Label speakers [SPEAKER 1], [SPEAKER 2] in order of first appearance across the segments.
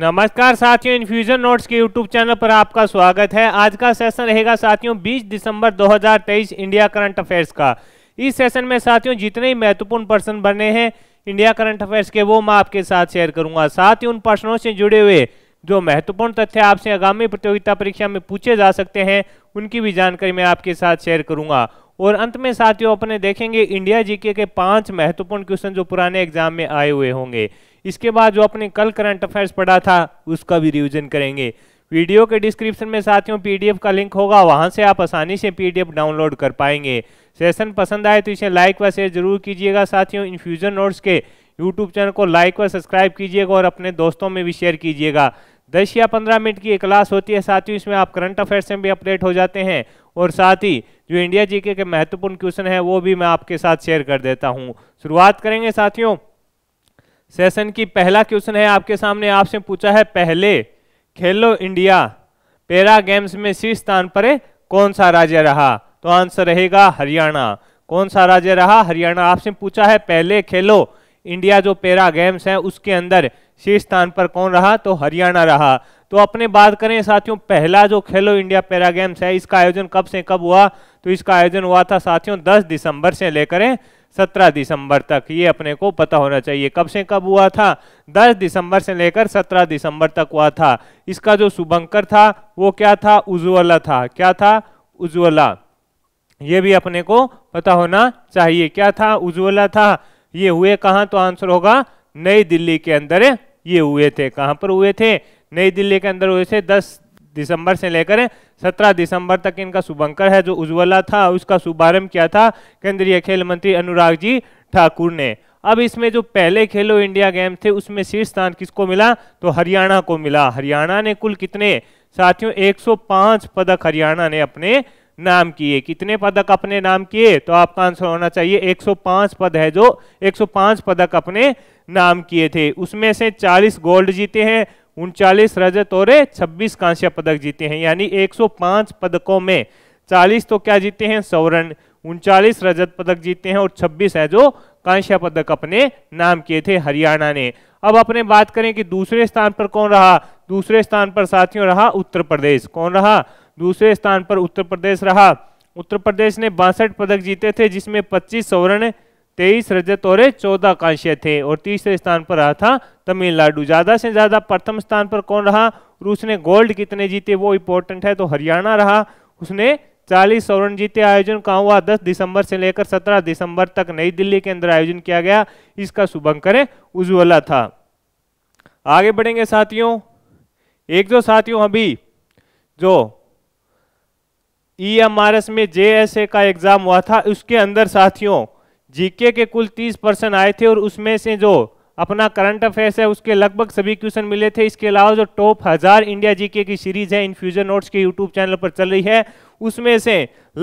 [SPEAKER 1] नमस्कार साथियों infusion notes के यूट्यूब चैनल पर आपका स्वागत है आज का सेशन रहेगा साथियों 20 दिसंबर 2023 इंडिया करंट अफेयर्स का इस सेशन में साथियों जितने ही महत्वपूर्ण प्रश्न बने हैं इंडिया करंट अफेयर्स के वो मैं आपके साथ शेयर करूंगा साथ ही उन प्रश्नों से जुड़े हुए जो महत्वपूर्ण तथ्य आपसे आगामी प्रतियोगिता परीक्षा में पूछे जा सकते हैं उनकी भी जानकारी मैं आपके साथ शेयर करूंगा और अंत में साथियों अपने देखेंगे इंडिया जीके के पांच महत्वपूर्ण क्वेश्चन जो पुराने एग्जाम में आए हुए होंगे इसके बाद जो अपने कल करंट अफेयर्स पढ़ा था उसका भी रिविजन करेंगे वीडियो के डिस्क्रिप्शन में साथियों पीडीएफ का लिंक होगा वहां से आप आसानी से पीडीएफ डाउनलोड कर पाएंगे सेशन पसंद आए तो इसे लाइक व शेयर जरूर कीजिएगा साथियों इन्फ्यूजन नोट्स के यूट्यूब चैनल को लाइक व सब्सक्राइब कीजिएगा और अपने दोस्तों में भी शेयर कीजिएगा दस या पंद्रह मिनट की क्लास होती है साथियों इसमें आप करंट अफेयर्स में भी अपडेट हो जाते हैं और साथ ही जो इंडिया जीके के महत्वपूर्ण क्वेश्चन है वो भी मैं आपके साथ शेयर कर देता हूँ शुरुआत करेंगे साथियों सेशन की पहला क्वेश्चन है आपके सामने आपसे पूछा है पहले खेलो इंडिया पेरा गेम्स में शीर्ष स्थान पर कौन सा राज्य रहा तो आंसर रहेगा हरियाणा कौन सा राज्य रहा हरियाणा आपसे पूछा है पहले खेलो इंडिया जो पेरा गेम्स है उसके अंदर शीर्ष स्थान पर कौन रहा तो हरियाणा रहा तो अपने बात करें साथियों पहला जो खेलो इंडिया पैरा गेम्स है इसका आयोजन कब से कब हुआ तो इसका आयोजन हुआ था साथियों 10 दिसंबर से लेकर सत्रह दिसंबर तक ये अपने को पता होना चाहिए कब से कब हुआ था दस दिसंबर से लेकर सत्रह दिसंबर तक हुआ था इसका जो शुभंकर था वो क्या था उज्ज्वला था क्या था उज्ज्वला ये भी अपने को पता होना चाहिए क्या था उज्ज्वला था ये हुए कहाँ तो आंसर होगा नई दिल्ली के अंदर ये हुए थे कहाँ पर हुए थे नई दिल्ली के अंदर हुए थे दस दिसंबर से लेकर सत्रह दिसंबर तक इनका शुभंकर है जो उज्ज्वला था उसका शुभारंभ किया था केंद्रीय खेल मंत्री अनुराग जी ठाकुर ने अब इसमें जो पहले खेलो इंडिया गेम थे उसमें शीर्ष स्थान किसको मिला तो हरियाणा को मिला हरियाणा ने कुल कितने साथियों 105 पदक हरियाणा ने अपने नाम किए कितने पदक अपने नाम किए तो आपका आंसर होना चाहिए 105 पद है जो 105 पदक अपने नाम किए थे उसमें से 40 गोल्ड जीते हैं उनचालीस रजत और 26 कांस्य पदक जीते हैं यानी 105 पदकों में 40 तो क्या जीते हैं सौरण उनचालीस रजत पदक जीते हैं और 26 है जो कांस्य पदक अपने नाम किए थे हरियाणा ने अब अपने बात करें कि दूसरे स्थान पर कौन रहा दूसरे स्थान पर साथियों रहा उत्तर प्रदेश कौन रहा दूसरे स्थान पर उत्तर प्रदेश रहा उत्तर प्रदेश ने बासठ पदक जीते थे जिसमें पच्चीस सवर्ण तेईस रजत और चौदह कांस्य थे और तीसरे स्थान पर रहा था तमिलनाडु ज़्यादा से ज़्यादा प्रथम स्थान पर कौन रहा और उसने गोल्ड कितने जीते वो इंपॉर्टेंट है तो हरियाणा रहा उसने चालीस स्वर्ण जीते आयोजन कहा हुआ दस दिसंबर से लेकर सत्रह दिसंबर तक नई दिल्ली के अंदर आयोजन किया गया इसका शुभंकर उज्ज्वला था आगे बढ़ेंगे साथियों एक जो साथियों अभी जो ई एम आर एस में जे एस ए का एग्जाम हुआ था उसके अंदर साथियों जीके के कुल 30 परसेंट आए थे और उसमें से जो अपना करंट अफेयर्स है उसके लगभग सभी क्वेश्चन मिले थे इसके अलावा जो टॉप हजार इंडिया जीके की सीरीज है इन्फ्यूजन नोट्स के यूट्यूब चैनल पर चल रही है उसमें से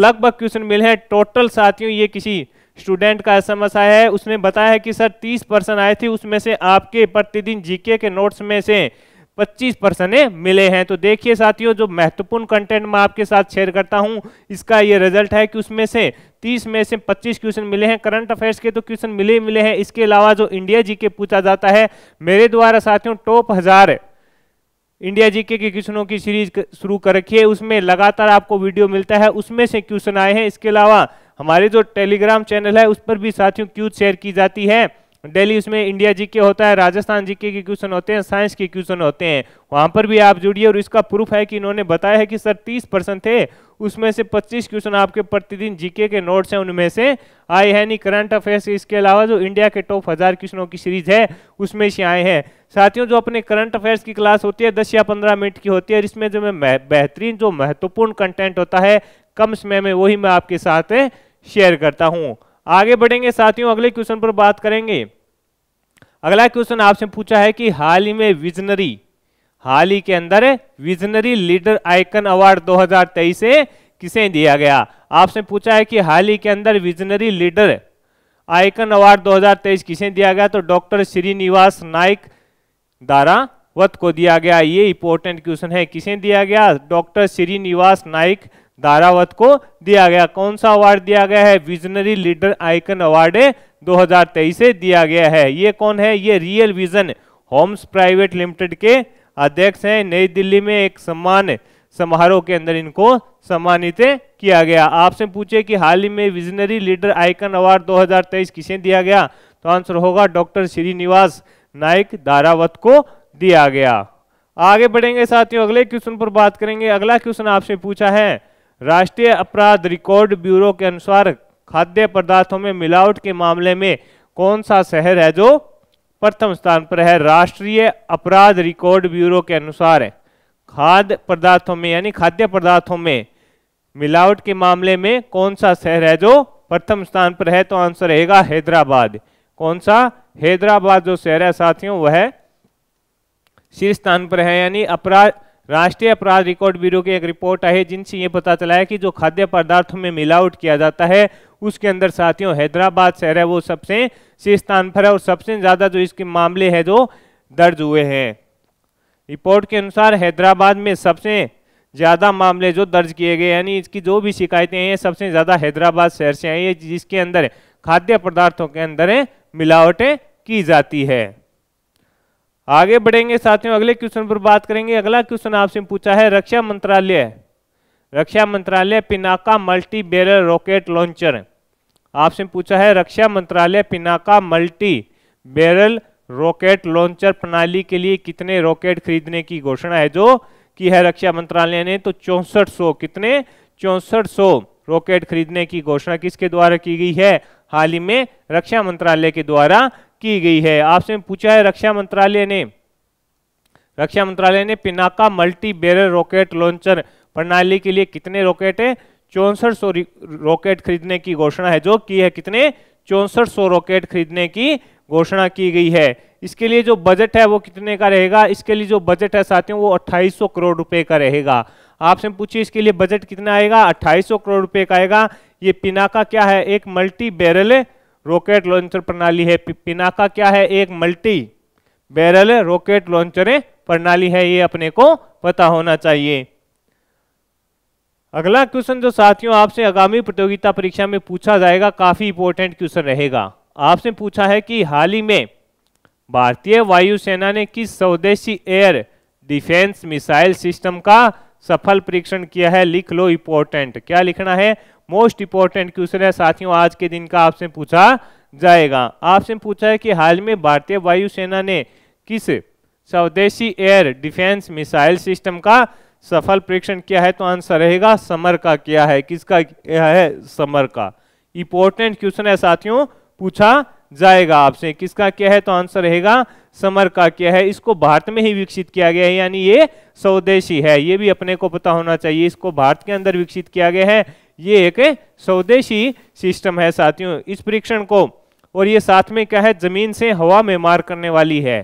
[SPEAKER 1] लगभग क्वेश्चन मिले हैं टोटल साथियों ये किसी स्टूडेंट का एस आया है उसने बताया है कि सर 30 परसेंट आए थे उसमें से आपके प्रतिदिन जीके के नोट्स में से 25 परसेंट मिले हैं तो देखिए साथियों जो महत्वपूर्ण कंटेंट मैं आपके साथ शेयर करता हूं इसका ये रिजल्ट है कि उसमें से 30 में से 25 क्वेश्चन मिले हैं करंट अफेयर्स के तो क्वेश्चन मिले ही मिले हैं इसके अलावा जो इंडिया जी के पूछा जाता है मेरे द्वारा साथियों टॉप हजार इंडिया जीके के क्वेश्चनों की सीरीज शुरू कर रखी है उसमें लगातार आपको वीडियो मिलता है उसमें से क्वेश्चन आए हैं इसके अलावा हमारे जो टेलीग्राम चैनल है उस पर भी साथियों क्यूज शेयर की जाती है डेली उसमें इंडिया जीके होता है राजस्थान जीके के क्वेश्चन होते हैं साइंस के क्वेश्चन होते हैं वहां पर भी आप जुड़िए और इसका प्रूफ है कि इन्होंने बताया है कि सर 30 परसेंट थे उसमें से 25 क्वेश्चन आपके प्रतिदिन जीके के नोट्स हैं उनमें से आए हैं नहीं करंट अफेयर्स इसके अलावा जो इंडिया के टॉप हजार क्वेश्चनों की सीरीज है उसमें से आए हैं साथियों जो अपने करंट अफेयर्स की क्लास होती है दस या पंद्रह मिनट की होती है इसमें जो मैं बेहतरीन जो महत्वपूर्ण कंटेंट होता है कम समय में वही मैं आपके साथ शेयर करता हूँ आगे बढ़ेंगे साथियों अगले क्वेश्चन पर बात करेंगे अगला क्वेश्चन आपसे पूछा है कि हाल ही में विजनरी हाल ही के अंदर विजनरी लीडर आइकन अवार्ड 2023 से किसे दिया गया आपसे पूछा है कि हाल ही के अंदर विजनरी लीडर आइकन अवार्ड 2023 किसे दिया गया तो डॉक्टर श्रीनिवास नाइक द्वारा वत को दिया गया ये इंपॉर्टेंट क्वेश्चन है किसे दिया गया डॉक्टर श्रीनिवास नाइक दारावत को दिया गया कौन सा अवार्ड दिया गया है विजनरी लीडर आइकन अवार्ड 2023 से दिया गया है ये कौन है ये real vision homes private limited के अध्यक्ष हैं नई दिल्ली में एक सम्मान समारोह के अंदर इनको सम्मानित किया गया आपसे पूछे कि हाल ही में विजनरी लीडर आइकन अवार्ड 2023 किसे दिया गया तो आंसर होगा डॉक्टर श्रीनिवास नाइक दारावत को दिया गया आगे बढ़ेंगे साथियों अगले क्वेश्चन पर बात करेंगे अगला क्वेश्चन आपसे पूछा है राष्ट्रीय अपराध रिकॉर्ड ब्यूरो के अनुसार खाद्य पदार्थों में मिलावट के मामले में कौन सा शहर है जो प्रथम स्थान पर है राष्ट्रीय अपराध रिकॉर्ड ब्यूरो के अनुसार खाद्य पदार्थों में यानी खाद्य पदार्थों में मिलावट के मामले में कौन सा शहर है जो प्रथम स्थान पर है तो आंसर रहेगा हैदराबाद कौन सा हैदराबाद जो शहर है साथियों वह शीर्ष स्थान पर है यानी अपराध राष्ट्रीय अपराध रिकॉर्ड ब्यूरो की एक रिपोर्ट आई है जिनसे ये पता चला है कि जो खाद्य पदार्थों में मिलावट किया जाता है उसके अंदर साथियों हैदराबाद शहर है वो सबसे शीर्ष स्थान पर है और सबसे ज़्यादा जो इसके मामले हैं जो दर्ज हुए हैं रिपोर्ट के अनुसार हैदराबाद में सबसे ज़्यादा मामले जो दर्ज किए गए यानी इसकी जो भी शिकायतें हैं सबसे ज़्यादा हैदराबाद शहर से आई है जिसके अंदर खाद्य पदार्थों के अंदर मिलावटें की जाती है आगे बढ़ेंगे साथियों अगले क्वेश्चन पर बात करेंगे अगला क्वेश्चन आपसे पूछा है रक्षा मंत्रालय रक्षा मंत्रालय Pinaka multi barrel rocket launcher आपसे पूछा है रक्षा मंत्रालय Pinaka multi barrel rocket launcher प्रणाली के लिए कितने रॉकेट खरीदने की घोषणा है जो की है रक्षा मंत्रालय ने तो चौसठ कितने चौसठ रॉकेट खरीदने की घोषणा किसके द्वारा की गई है हाल ही में रक्षा मंत्रालय के द्वारा की गई है आपसे पूछा है रक्षा मंत्रालय ने रक्षा मंत्रालय ने Pinaka multi barrel rocket launcher प्रणाली के लिए कितने रॉकेट है चौसठ सौ रॉकेट खरीदने की घोषणा है जो की है कितने चौसठ सौ रॉकेट खरीदने की घोषणा की गई है इसके लिए जो बजट है वो कितने का रहेगा इसके लिए जो बजट है साथियों वो 2800 करोड़ रुपए का रहेगा आपसे पूछिए इसके लिए बजट कितना आएगा 2800 करोड़ रुपए का आएगा ये पिनाका क्या है एक मल्टी बैरल रॉकेट लॉन्चर प्रणाली है पिनाका क्या है एक मल्टी बैरल रॉकेट लॉन्चर प्रणाली है ये अपने को पता होना चाहिए अगला क्वेश्चन जो साथियों आपसे आगामी प्रतियोगिता परीक्षा में पूछा जाएगा काफी इंपोर्टेंट क्वेश्चन रहेगा आपसे पूछा है कि हाल ही में भारतीय वायुसेना ने किस स्वदेशी एयर डिफेंस मिसाइल सिस्टम का सफल परीक्षण किया है लिख लो इंपोर्टेंट क्या लिखना है मोस्ट इंपॉर्टेंट क्वेश्चन है साथियों आज के दिन का आपसे पूछा जाएगा आपसे पूछा है कि हाल में भारतीय वायुसेना ने किस स्वदेशी एयर डिफेंस मिसाइल सिस्टम का सफल परीक्षण किया है तो आंसर रहेगा समर का किया है किसका किया है समर का इंपॉर्टेंट क्वेश्चन है साथियों पूछा जाएगा आपसे किसका क्या है तो आंसर रहेगा समर का क्या है इसको भारत में ही विकसित किया गया है यानी ये स्वदेशी है ये भी अपने को पता होना चाहिए इसको भारत के अंदर विकसित किया गया है ये एक स्वदेशी सिस्टम है साथियों इस परीक्षण को और ये साथ में क्या है जमीन से हवा में मार करने वाली है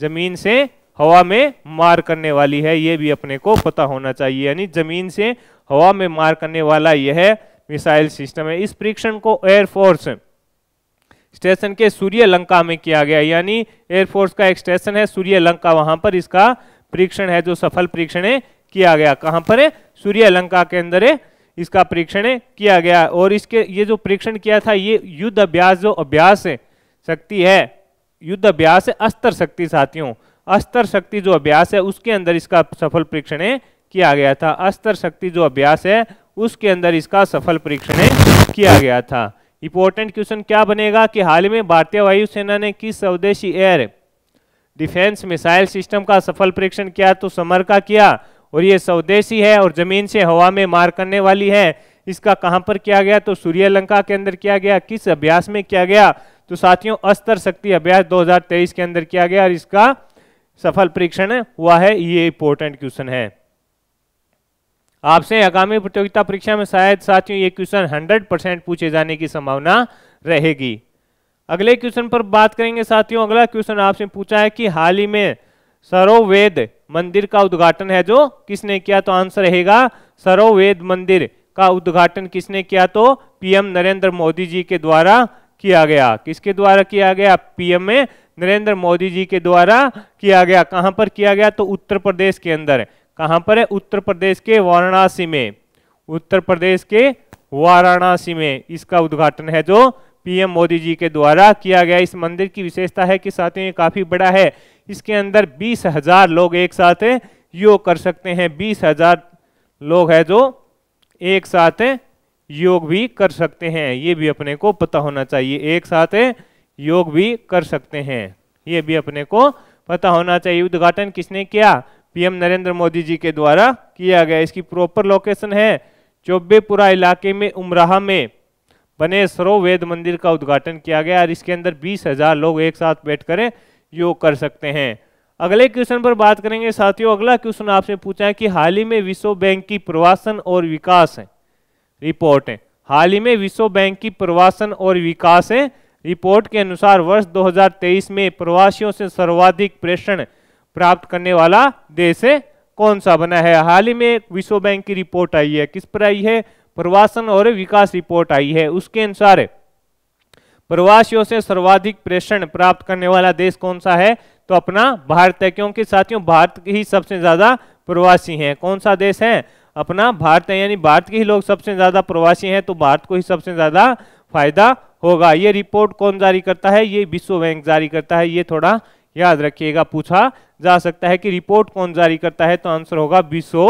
[SPEAKER 1] जमीन से हवा में मार करने वाली है ये भी अपने को पता होना चाहिए यानी जमीन से हवा में मार करने वाला यह मिसाइल सिस्टम है इस परीक्षण को एयरफोर्स स्टेशन के सूर्य लंका में किया गया यानी एयरफोर्स का एक स्टेशन है सूर्य लंका वहां पर इसका परीक्षण है जो सफल परीक्षण किया गया कहां पर है सूर्य लंका के अंदर इसका परीक्षण किया गया और इसके ये जो परीक्षण किया था ये युद्ध अभ्यास जो अभ्यास शक्ति है युद्ध अभ्यास है अस्तर शक्ति साथियों अस्तर शक्ति जो अभ्यास है उसके अंदर इसका सफल परीक्षण किया गया था अस्तर शक्ति जो अभ्यास है उसके अंदर इसका सफल परीक्षण किया गया था इंपॉर्टेंट क्वेश्चन क्या बनेगा कि हाल में भारतीय वायुसेना ने किस स्वदेशी एयर डिफेंस मिसाइल सिस्टम का सफल परीक्षण किया तो समर का किया और ये स्वदेशी है और जमीन से हवा में मार करने वाली है इसका कहां पर किया गया तो सूर्यलंका के अंदर किया गया किस अभ्यास में किया गया तो साथियों अस्तर शक्ति अभ्यास 2023 के अंदर किया गया और इसका सफल परीक्षण हुआ है ये इंपॉर्टेंट क्वेश्चन है आपसे आगामी प्रतियोगिता परीक्षा में शायद साथियों ये क्वेश्चन 100 परसेंट पूछे जाने की संभावना रहेगी अगले क्वेश्चन पर बात करेंगे साथियों अगला क्वेश्चन आपसे पूछा है कि हाल ही में सरोवेद मंदिर का उद्घाटन है जो किसने किया तो आंसर रहेगा सरोवेद मंदिर का उद्घाटन किसने किया तो पीएम नरेंद्र मोदी जी के द्वारा किया गया किसके द्वारा किया गया पीएम में नरेंद्र मोदी जी के द्वारा किया गया कहां पर किया गया तो उत्तर प्रदेश के अंदर कहां पर है उत्तर प्रदेश के वाराणसी में उत्तर प्रदेश के वाराणसी में इसका उद्घाटन है जो पीएम मोदी जी के द्वारा किया गया इस मंदिर की विशेषता है कि साथियों ही काफी बड़ा है इसके अंदर बीस हजार लोग एक साथ योग कर सकते हैं बीस हजार लोग है जो एक साथ योग भी कर सकते हैं ये भी अपने को पता होना चाहिए एक साथ योग भी कर सकते हैं ये भी अपने को पता होना चाहिए उद्घाटन किसने किया पीएम नरेंद्र मोदी जी के द्वारा किया गया इसकी प्रॉपर लोकेशन है चौबेपुरा इलाके में उमराहा में बने सरो वेद मंदिर का उद्घाटन किया गया और इसके अंदर बीस हजार लोग एक साथ बैठ योग कर सकते हैं अगले क्वेश्चन पर बात करेंगे साथियों अगला क्वेश्चन आपसे पूछा है कि हाल ही में विश्व बैंक की प्रवासन और विकास रिपोर्ट है हाल ही में विश्व बैंक की प्रवासन और विकास है रिपोर्ट के अनुसार वर्ष 2023 में प्रवासियों से सर्वाधिक प्रेषण प्राप्त करने वाला देश कौन सा बना है हाल ही में विश्व बैंक की रिपोर्ट आई है किस पर आई है प्रवासन और विकास रिपोर्ट आई है उसके अनुसार है प्रवासियों से सर्वाधिक प्रेषण प्राप्त करने वाला देश कौन सा है तो अपना भारत है क्योंकि साथियों भारत ही सबसे ज्यादा प्रवासी हैं कौन सा देश है अपना भारत है यानी भारत के ही लोग सबसे ज्यादा प्रवासी हैं तो भारत को ही सबसे ज्यादा फायदा होगा ये रिपोर्ट कौन जारी करता है ये विश्व बैंक जारी करता है ये थोड़ा याद रखिएगा पूछा जा सकता है कि रिपोर्ट कौन जारी करता है तो आंसर होगा विश्व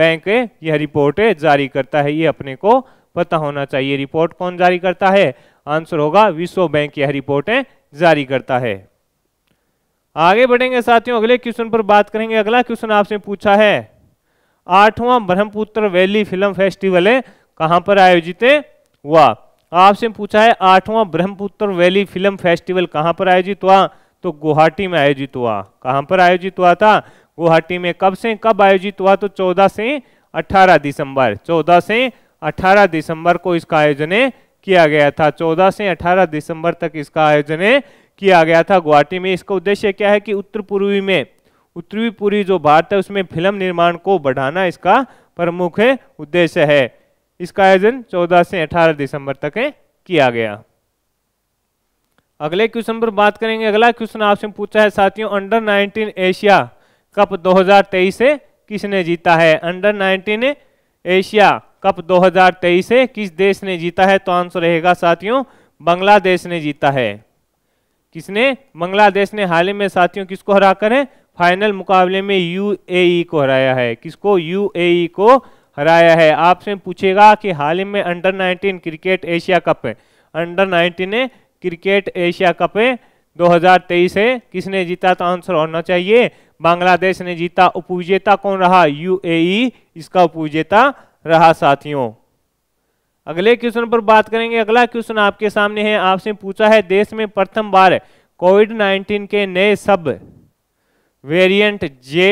[SPEAKER 1] बैंक यह रिपोर्ट जारी करता है ये अपने को पता होना चाहिए रिपोर्ट कौन जारी करता है आंसर होगा विश्व बैंक यह रिपोर्टें जारी करता है आगे बढ़ेंगे साथियों अगले क्वेश्चन पर बात करेंगे अगला क्वेश्चन आपसे पूछा है आठवां ब्रह्मपुत्र वैली फिल्म फेस्टिवल है कहां पर आयोजित हुआ आपसे पूछा है आठवां ब्रह्मपुत्र वैली फिल्म फेस्टिवल कहां पर आयोजित हुआ तो गुवाहाटी में आयोजित हुआ कहां पर आयोजित हुआ था गुवाहाटी में कब से कब आयोजित हुआ तो 14 से 18 दिसंबर 14 से 18 दिसंबर को इसका आयोजन किया गया था 14 से 18 दिसंबर तक इसका आयोजन किया गया था गुवाहाटी में इसका उद्देश्य क्या है कि उत्तर पूर्वी में उत्तरी पूर्वी जो भारत है उसमें फिल्म निर्माण को बढ़ाना इसका प्रमुख उद्देश्य है इसका आयोजन 14 से 18 दिसंबर तक किया गया अगले क्वेश्चन पर बात करेंगे अगला क्वेश्चन आपसे पूछा है साथियों अंडर 19 एशिया कप 2023 से किसने जीता है अंडर 19 एशिया कप 2023 है किस देश ने जीता है तो आंसर रहेगा साथियों बांग्लादेश ने जीता है किसने बांग्लादेश ने हाल ही में साथियों किसको हरा कर है फाइनल मुकाबले में यूएई को हराया है किसको यूएई को हराया है आपसे पूछेगा कि हाल ही में अंडर 19 क्रिकेट एशिया कप है अंडर 19 क्रिकेट एशिया कप है 2023 है किसने जीता तो आंसर होना चाहिए बांग्लादेश ने जीता उपविजेता कौन रहा यू इसका उपविजेता रहा साथियों अगले क्वेश्चन पर बात करेंगे अगला क्वेश्चन आपके सामने है आपसे पूछा है देश में प्रथम बार कोविड 19 के नए सब वेरिएंट जे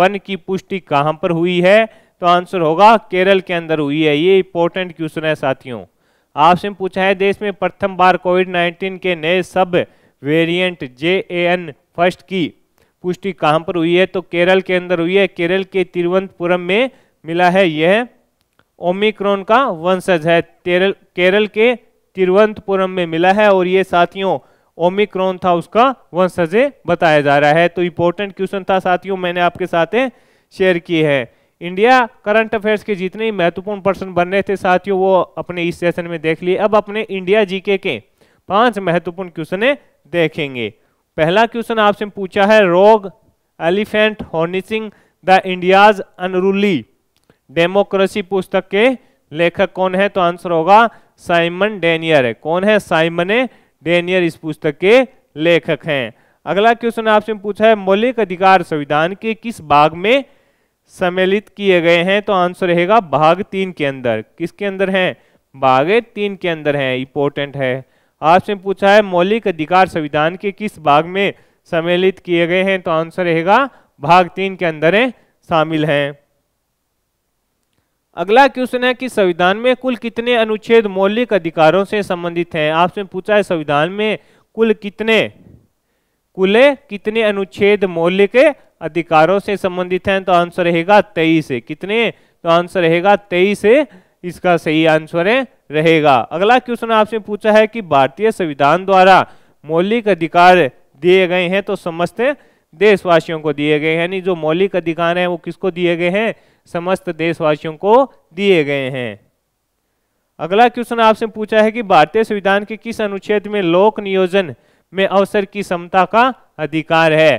[SPEAKER 1] वन की पुष्टि कहां पर हुई है तो आंसर होगा केरल के अंदर हुई है ये इंपॉर्टेंट क्वेश्चन है साथियों आपसे पूछा है देश में प्रथम बार कोविड 19 के नए सब वेरिएंट जे फर्स्ट की पुष्टि कहां पर हुई है तो केरल के अंदर हुई है केरल के तिरुवनंतपुरम में मिला है यह ओमिक्रॉन का वंशज है तेरल, केरल के तिरुवंतपुरम में मिला है और ये साथियों ओमिक्रॉन था उसका वंशज बताया जा रहा है तो इंपॉर्टेंट क्वेश्चन था साथियों मैंने आपके साथ शेयर किए हैं इंडिया करंट अफेयर्स के जितने ही महत्वपूर्ण पर्सन बन रहे थे साथियों वो अपने इस सेशन में देख लिए अब अपने इंडिया जीके के पांच महत्वपूर्ण क्वेश्चन देखेंगे पहला क्वेश्चन आपसे पूछा है rogue elephant harnessing the India's unruly democracy पुस्तक के लेखक कौन है तो आंसर होगा साइमन डेनियर है कौन है साइमन डेनियर इस पुस्तक के लेखक हैं अगला क्वेश्चन आपसे पूछा है मौलिक अधिकार संविधान के किस भाग में सम्मिलित किए गए हैं तो आंसर रहेगा भाग तीन के अंदर किसके अंदर है भाग तीन के अंदर है इंपोर्टेंट है आपसे पूछा है मौलिक अधिकार संविधान के किस भाग में सम्मिलित किए गए हैं तो आंसर रहेगा भाग तीन के अंदर शामिल हैं अगला क्वेश्चन है कि संविधान में कुल कितने अनुच्छेद मौलिक अधिकारों से संबंधित हैं आपसे पूछा है संविधान में कुल कितने कुल कितने अनुच्छेद मौलिक अधिकारों से संबंधित हैं तो आंसर रहेगा तेईस कितने तो आंसर रहेगा तेईस इसका सही आंसर है रहेगा अगला क्वेश्चन आपसे पूछा है कि भारतीय संविधान द्वारा मौलिक अधिकार दिए गए हैं तो समस्त देशवासियों को दिए गए हैं यानी जो मौलिक अधिकार हैं वो किसको दिए गए हैं समस्त देशवासियों को दिए गए हैं अगला क्वेश्चन आपसे पूछा है कि भारतीय संविधान के किस अनुच्छेद में लोक नियोजन में अवसर की समता का अधिकार है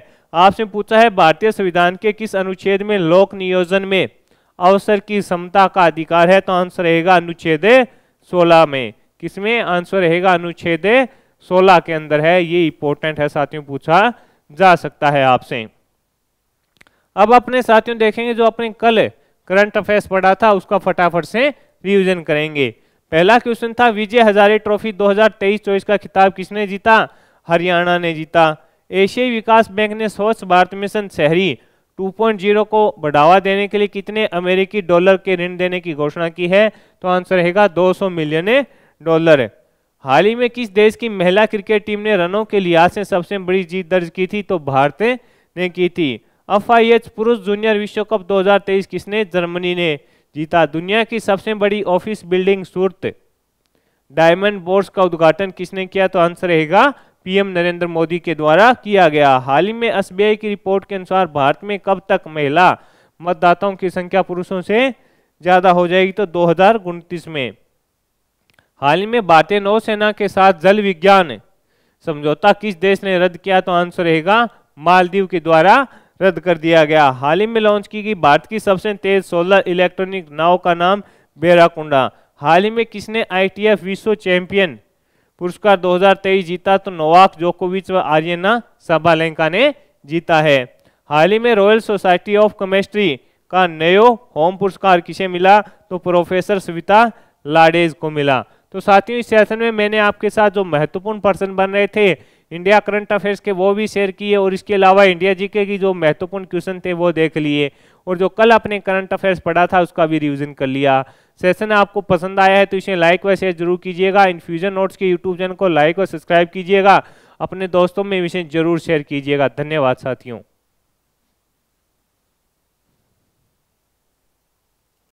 [SPEAKER 1] आपसे पूछा है भारतीय संविधान के किस अनुच्छेद में लोक नियोजन में अवसर की समता का अधिकार है तो आंसर रहेगा अनुच्छेद 16 में किसमें आंसर रहेगा अनुच्छेद 16 के अंदर है ये इंपॉर्टेंट है साथियों पूछा जा सकता है आपसे अब अपने साथियों देखेंगे जो अपने कल करंट अफेयर्स पढ़ा था उसका फटाफट से रिविजन करेंगे पहला क्वेश्चन था विजय हजारे ट्रॉफी 2023-24 का खिताब किसने जीता हरियाणा ने जीता एशियाई विकास बैंक ने स्वच्छ भारत मिशन शहरी 2.0 को बढ़ावा देने के लिए कितने अमेरिकी डॉलर के ऋण देने की घोषणा की है तो आंसर रहेगा 200 मिलियन डॉलर हाल ही में किस देश की महिला क्रिकेट टीम ने रनों के लिहाज से सबसे बड़ी जीत दर्ज की थी तो भारत ने की थी एफ पुरुष जूनियर विश्व कप 2023 किसने जर्मनी ने जीता दुनिया की सबसे बड़ी office building Surat diamond bourse का उद्घाटन किसने किया तो आंसर रहेगा पीएम नरेंद्र मोदी के द्वारा किया गया हाल ही में एसबीआई की रिपोर्ट के अनुसार भारत में कब तक महिला मतदाताओं की संख्या पुरुषों से ज़्यादा हो जाएगी तो दो में हाल ही में भारतीय नौसेना के साथ जल विज्ञान समझौता किस देश ने रद्द किया तो आंसर रहेगा मालदीव के द्वारा रद्द कर दिया गया हाल ही में लॉन्च की गई भारत की सबसे तेज सोलर इलेक्ट्रॉनिक नाव का नाम बेराकुंडा हाल ही में किसने आईटीएफ विश्व चैंपियन पुरस्कार 2023 जीता तो नोवाक जोकोविच व आर्यना सबालेंका ने जीता है हाल ही में रॉयल सोसाइटी ऑफ केमिस्ट्री का नयो होम पुरस्कार किसे मिला तो प्रोफेसर सविता लाडेज को मिला तो साथियों इस सेशन में मैंने आपके साथ जो महत्वपूर्ण पर्सन बन रहे थे इंडिया करंट अफेयर्स के वो भी शेयर किए और इसके अलावा इंडिया जी के जो महत्वपूर्ण क्वेश्चन थे वो देख लिए और जो कल आपने करंट अफेयर्स पढ़ा था उसका भी रिविजन कर लिया सेशन आपको पसंद आया है तो इसे लाइक व शेयर जरूर कीजिएगा इन्फ्यूजन नोट्स के यूट्यूब चैनल को लाइक और सब्सक्राइब कीजिएगा अपने दोस्तों में विषय जरूर शेयर कीजिएगा धन्यवाद साथियों